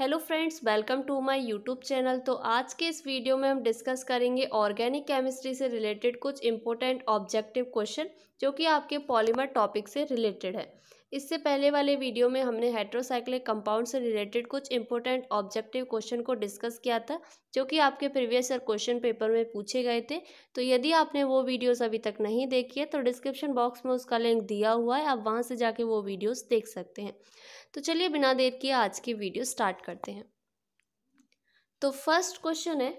hello friends welcome to my YouTube channel तो आज के इस वीडियो में हम डिस्कस करेंगे ऑर्गेनिक केमिस्ट्री से रिलेटेड कुछ इंपॉर्टेंट ऑब्जेक्टिव क्वेश्चन जो कि आपके पॉलीमर टॉपिक से रिलेटेड है इससे पहले वाले वीडियो में हमने हेट्रोसाइक्लिक कंपाउंड से रिलेटेड कुछ इंपॉर्टेंट ऑब्जेक्टिव क्वेश्चन को डिस्कस किया था जो कि आपके प्रीवियस ईयर क्वेश्चन पेपर में पूछे गए थे तो यदि आपने वो वीडियोस अभी तक नहीं देखी है तो डिस्क्रिप्शन बॉक्स में उसका लिंक दिया हुआ है आप वहाँ से जाके वो वीडियोज़ देख सकते हैं तो चलिए बिना देर किए आज की वीडियो स्टार्ट करते हैं तो फर्स्ट क्वेश्चन है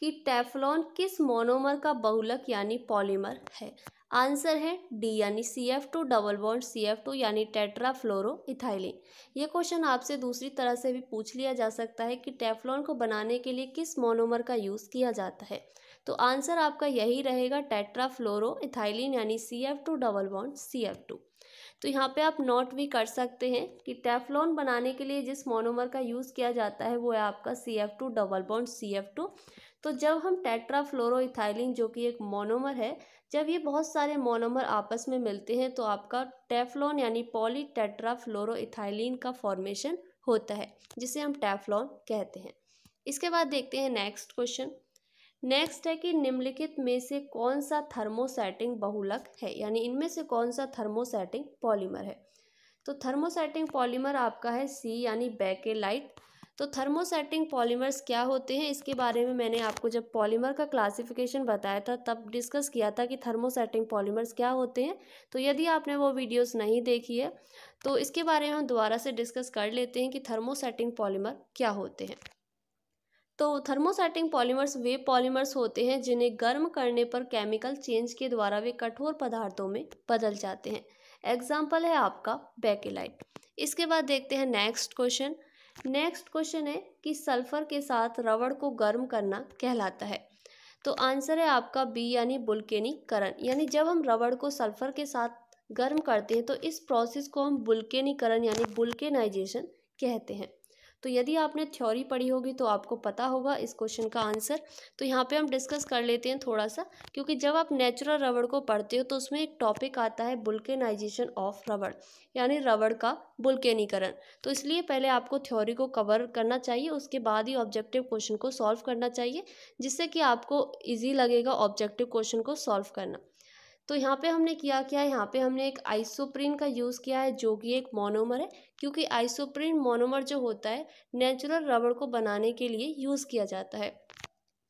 कि टेफलॉन किस मोनोमर का बहुलक यानी पॉलीमर है आंसर है डी यानी C F two double bond C F two यानी फ्लोरो इथाइलिन ये क्वेश्चन आपसे दूसरी तरह से भी पूछ लिया जा सकता है कि टेफ्लॉन को बनाने के लिए किस मोनोमर का यूज़ किया जाता है तो आंसर आपका यही रहेगा फ्लोरो इथाइलिन यानी C F two double bond C F two तो यहाँ पे आप नोट भी कर सकते हैं कि टेफ्लॉन बनाने के लिए जिस मोनोमर का यूज़ किया जाता है वो है आपका C F two double bond C F two तो जब हम इथाइलिन जो कि एक मोनोमर है जब ये बहुत सारे मोनोमर आपस में मिलते हैं तो आपका टेफ्लॉन यानी पॉली टेट्राफ्लोरोथाइलिन का फॉर्मेशन होता है जिसे हम टेफ्लॉन कहते हैं इसके बाद देखते हैं नेक्स्ट क्वेश्चन नेक्स्ट है कि निम्नलिखित में से कौन सा थर्मोसेटिंग बहुलक है यानी इनमें से कौन सा थर्मोसेटिंग पॉलीमर है तो थर्मोसेटिंग पॉलीमर आपका है सी यानी बैकेलाइट तो थर्मोसेटिंग पॉलीमर्स क्या होते हैं इसके बारे में मैंने आपको जब पॉलीमर का क्लासिफिकेशन बताया था तब डिस्कस किया था कि थर्मोसेटिंग पॉलीमर्स क्या होते हैं तो यदि आपने वो वीडियोस नहीं देखी है तो इसके बारे में हम दोबारा से डिस्कस कर लेते हैं कि थर्मोसेटिंग पॉलीमर क्या होते हैं तो थर्मोसेटिंग पॉलीमर्स वे पॉलीमर्स होते हैं जिन्हें गर्म करने पर केमिकल चेंज के द्वारा वे कठोर पदार्थों में बदल जाते हैं एग्जाम्पल है आपका बैकेलाइट इसके बाद देखते हैं नेक्स्ट क्वेश्चन नेक्स्ट क्वेश्चन है कि सल्फर के साथ रबड़ को गर्म करना कहलाता है तो आंसर है आपका बी यानी बुल्केनीकरण यानी जब हम रबड़ को सल्फर के साथ गर्म करते हैं तो इस प्रोसेस को हम बुल्केनीकरण यानी बुल्केनाइजेशन कहते हैं तो यदि आपने थ्योरी पढ़ी होगी तो आपको पता होगा इस क्वेश्चन का आंसर तो यहाँ पे हम डिस्कस कर लेते हैं थोड़ा सा क्योंकि जब आप नेचुरल रबड़ को पढ़ते हो तो उसमें एक टॉपिक आता है बुल्केनाइजेशन ऑफ रबड़ यानी रबड़ का बुल्केनीकरण तो इसलिए पहले आपको थ्योरी को कवर करना चाहिए उसके बाद ही ऑब्जेक्टिव क्वेश्चन को सॉल्व करना चाहिए जिससे कि आपको ईजी लगेगा ऑब्जेक्टिव क्वेश्चन को सॉल्व करना तो यहाँ पे हमने किया क्या है यहाँ पे हमने एक आइसोप्रिन का यूज़ किया है जो कि एक मोनोमर है क्योंकि आइसोप्रिन मोनोमर जो होता है नेचुरल रबड़ को बनाने के लिए यूज़ किया जाता है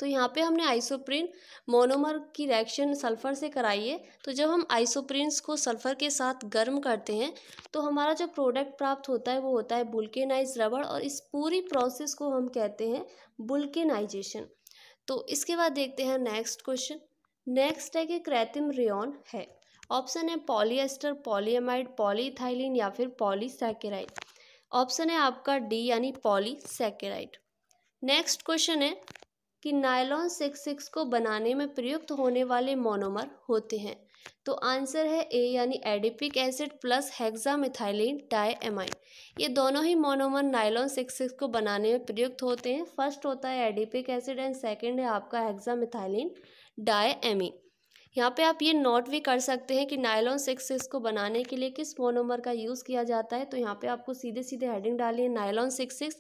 तो यहाँ पे हमने आइसोप्रिन मोनोमर की रिएक्शन सल्फ़र से कराई है तो जब हम आइसोप्रिन्स को सल्फ़र के साथ गर्म करते हैं तो हमारा जो प्रोडक्ट प्राप्त होता है वो होता है बुल्केनाइज रबड़ और इस पूरी प्रोसेस को हम कहते हैं बुल्केनाइजेशन तो इसके बाद देखते हैं नेक्स्ट क्वेश्चन नेक्स्ट है कि क्रैतिम रेन है ऑप्शन है पॉलीएस्टर पॉलीएमाइड पॉलीथाइलिन या फिर पॉलीसैकेराइड ऑप्शन है आपका डी यानी पॉलीसैकेराइड नेक्स्ट क्वेश्चन है कि नायलॉन सिक्स सिक्स को बनाने में प्रयुक्त होने वाले मोनोमर होते हैं तो आंसर है ए यानी adipic acid plus hexamethylene diamine ये दोनों ही मोनोमर नायलॉन सिक्स सिक्स को बनाने में प्रयुक्त होते हैं फर्स्ट होता है एडिपिक एसिड एंड सेकेंड है आपका हेक्सामिथाइलिन डायएमीन यहाँ पे आप ये नोट भी कर सकते हैं कि नायलॉन सिक्स सिक्स को बनाने के लिए किस मोनोमर का यूज़ किया जाता है तो यहाँ पे आपको सीधे सीधे हेडिंग डाली है नायलॉन सिक्स सिक्स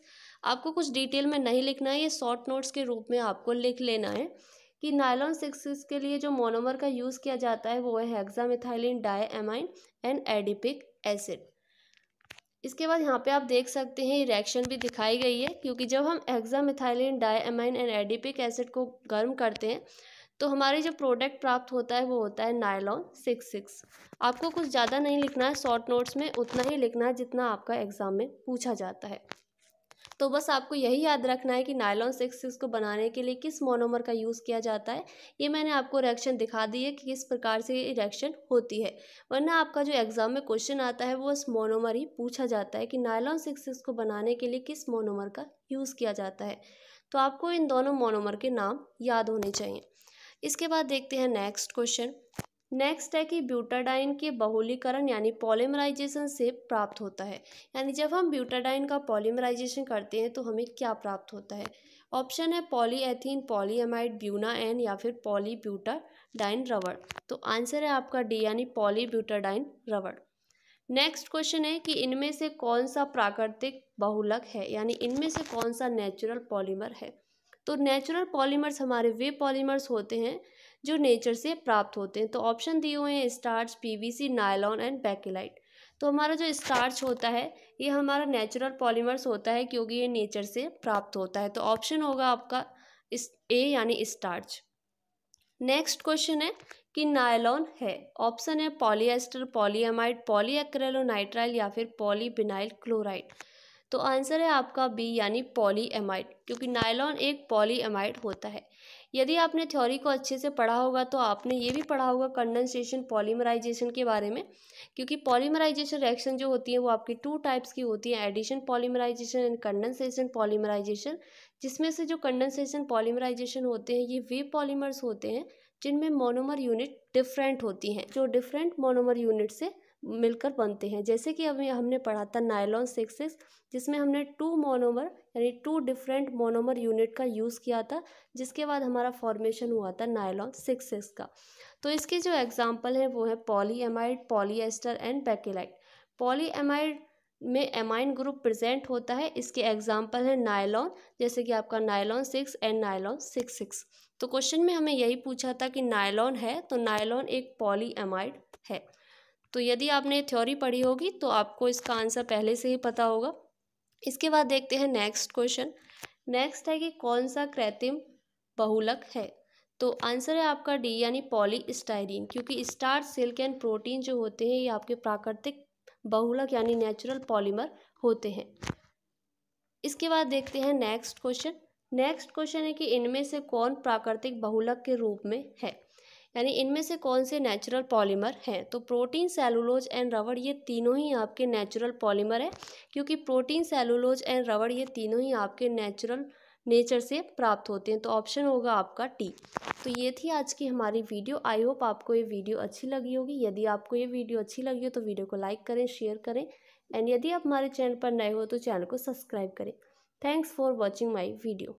आपको कुछ डिटेल में नहीं लिखना है ये शॉर्ट नोट्स के रूप में आपको लिख लेना है कि नायलॉन सिक्स सिक्स के लिए जो मोनोमर का यूज़ किया जाता है वो है hexamethylene diamine and adipic acid इसके बाद यहाँ पे आप देख सकते हैं रिएक्शन भी दिखाई गई है क्योंकि जब हम hexamethylene diamine and adipic acid को गर्म करते हैं तो हमारे जो प्रोडक्ट प्राप्त होता है वो होता है नायलॉन सिक्स सिक्स आपको कुछ ज़्यादा नहीं लिखना है शॉर्ट नोट्स में उतना ही लिखना है जितना आपका एग्ज़ाम में पूछा जाता है तो बस आपको यही याद रखना है कि नायलॉन सिक्स सिक्स को बनाने के लिए किस मोनोमर का यूज़ किया जाता है ये मैंने आपको रिएक्शन दिखा दी है कि किस प्रकार से ये रिएक्शन होती है वरना आपका जो एग्ज़ाम में क्वेश्चन आता है वो इस मोनोमर ही पूछा जाता है कि नायलॉन सिक्स सिक्स को बनाने के लिए किस मोनोमर का यूज़ किया जाता है तो आपको इन दोनों मोनोमर के नाम याद होने चाहिए इसके बाद देखते हैं नेक्स्ट क्वेश्चन नेक्स्ट है कि ब्यूटाडाइन के बहुलीकरण यानी पॉलीमराइजेशन से प्राप्त होता है यानी जब हम ब्यूटाडाइन का पॉलीमराइजेशन करते हैं तो हमें क्या प्राप्त होता है ऑप्शन है पॉलीएथीन पॉलीएमाइड ब्यूना एन या फिर पॉलीब्यूटाडाइन रबड़ तो आंसर है आपका डी यानी पॉलीब्यूटाडाइन रबड़ नेक्स्ट क्वेश्चन है कि इनमें से कौन सा प्राकृतिक बहुलक है यानी इनमें से कौन सा नेचुरल पॉलीमर है तो नेचुरल पॉलीमर्स हमारे वे पॉलीमर्स होते हैं जो नेचर से प्राप्त होते हैं तो ऑप्शन दिए हुए हैं starch PVC nylon and bakelite तो हमारा जो स्टार्च होता है ये हमारा नेचुरल पॉलीमर्स होता है क्योंकि ये नेचर से प्राप्त होता है तो ऑप्शन होगा आपका इस ए यानी स्टार्च नेक्स्ट क्वेश्चन है कि नायलॉन है ऑप्शन है पॉलीएस्टर पॉलीएमाइड पॉलीएक्रेलोनाइट्राइल या फिर पॉलीबिनाइल क्लोराइड तो आंसर है आपका बी यानी पॉलीएमाइड क्योंकि नायलॉन एक पॉलीएमाइड होता है यदि आपने थ्योरी को अच्छे से पढ़ा होगा तो आपने ये भी पढ़ा होगा कंडेंसेशन पॉलीमराइजेशन के बारे में क्योंकि पॉलीमराइजेशन रिएक्शन जो होती है वो आपकी टू टाइप्स की होती है addition polymerisation and condensation polymerisation जिसमें से जो कंडेंसेशन पॉलीमराइजेशन होते हैं ये वे पॉलीमर्स होते हैं जिनमें मोनोमर यूनिट डिफरेंट होती हैं जो डिफरेंट मोनोमर यूनिट से मिलकर बनते हैं जैसे कि अभी हमने पढ़ा था नायलॉन सिक्स सिक्स जिसमें हमने टू मोनोमर यानी टू डिफरेंट मोनोमर यूनिट का यूज़ किया था जिसके बाद हमारा फॉर्मेशन हुआ था नायलॉन सिक्स सिक्स का तो इसके जो एग्जाम्पल हैं वो है polyamide polyester and bakelite polyamide में एमाइन ग्रुप प्रेजेंट होता है इसके एग्जाम्पल हैं नायलॉन जैसे कि आपका nylon six and nylon six six तो क्वेश्चन में हमें यही पूछा था कि नायलॉन है तो नायलॉन एक पॉलीएमाइड है तो यदि आपने थ्योरी पढ़ी होगी तो आपको इसका आंसर पहले से ही पता होगा इसके बाद देखते हैं नेक्स्ट क्वेश्चन नेक्स्ट है कि कौन सा कृत्रिम बहुलक है तो आंसर है आपका डी यानी पॉलीस्टाइरीन क्योंकि स्टार सिल्क एंड प्रोटीन जो होते हैं ये आपके प्राकृतिक बहुलक यानी नेचुरल पॉलीमर होते हैं इसके बाद देखते हैं नेक्स्ट क्वेश्चन नेक्स्ट क्वेश्चन है कि इनमें से कौन प्राकृतिक बहुलक के रूप में है यानी इनमें से कौन से नेचुरल पॉलीमर हैं तो प्रोटीन सेलुलोज एंड रबड़ ये तीनों ही आपके नेचुरल पॉलीमर है क्योंकि प्रोटीन सेलुलोज एंड रबड़ ये तीनों ही आपके नेचुरल नेचर से प्राप्त होते हैं तो ऑप्शन होगा आपका टी तो ये थी आज की हमारी वीडियो आई होप आपको ये वीडियो अच्छी लगी होगी यदि आपको ये वीडियो अच्छी लगी हो तो वीडियो को लाइक करें शेयर करें एंड यदि आप हमारे चैनल पर नए हो तो चैनल को सब्सक्राइब करें thanks for watching my video